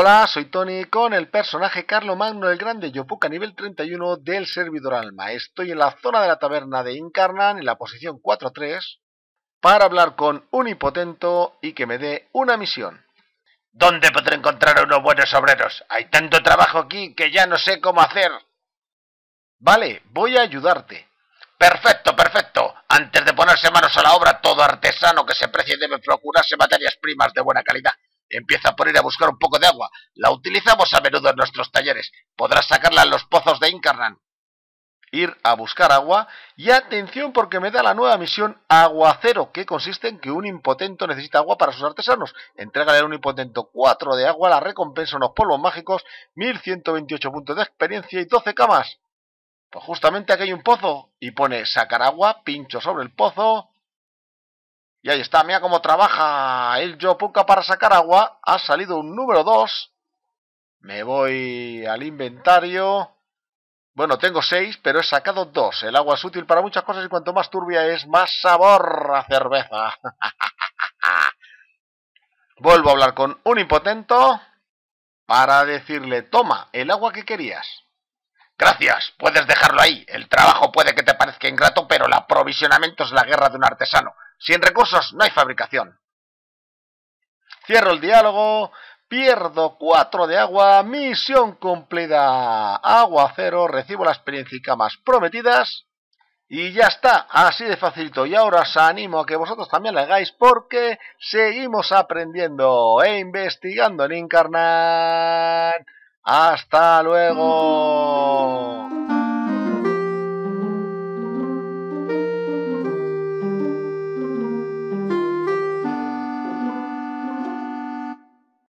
Hola, soy Tony con el personaje Carlo Magno el Grande Yopuka nivel 31 del servidor Alma. Estoy en la zona de la taberna de Incarnan en la posición 4-3 para hablar con un hipotento y que me dé una misión. ¿Dónde podré encontrar unos buenos obreros? Hay tanto trabajo aquí que ya no sé cómo hacer. Vale, voy a ayudarte. Perfecto, perfecto. Antes de ponerse manos a la obra, todo artesano que se precie debe procurarse materias primas de buena calidad. Empieza por ir a buscar un poco de agua. La utilizamos a menudo en nuestros talleres. Podrás sacarla en los pozos de Incarnan. Ir a buscar agua y atención porque me da la nueva misión Aguacero, que consiste en que un impotento necesita agua para sus artesanos. Entrégale a un impotento 4 de agua, la recompensa unos polvos mágicos, 1128 puntos de experiencia y 12 camas. Pues justamente aquí hay un pozo y pone sacar agua, pincho sobre el pozo, y ahí está, mira cómo trabaja el puca para sacar agua. Ha salido un número 2. Me voy al inventario. Bueno, tengo 6, pero he sacado 2. El agua es útil para muchas cosas y cuanto más turbia es, más sabor a cerveza. Vuelvo a hablar con un impotento para decirle, toma, el agua que querías. Gracias, puedes dejarlo ahí. El trabajo puede que te parezca ingrato, pero el aprovisionamiento es la guerra de un artesano. Sin recursos no hay fabricación. Cierro el diálogo. Pierdo 4 de agua. Misión cumplida. Agua cero. Recibo la experiencia y camas prometidas. Y ya está, así de facilito. Y ahora os animo a que vosotros también la hagáis porque seguimos aprendiendo e investigando en Incarnan. ¡Hasta luego!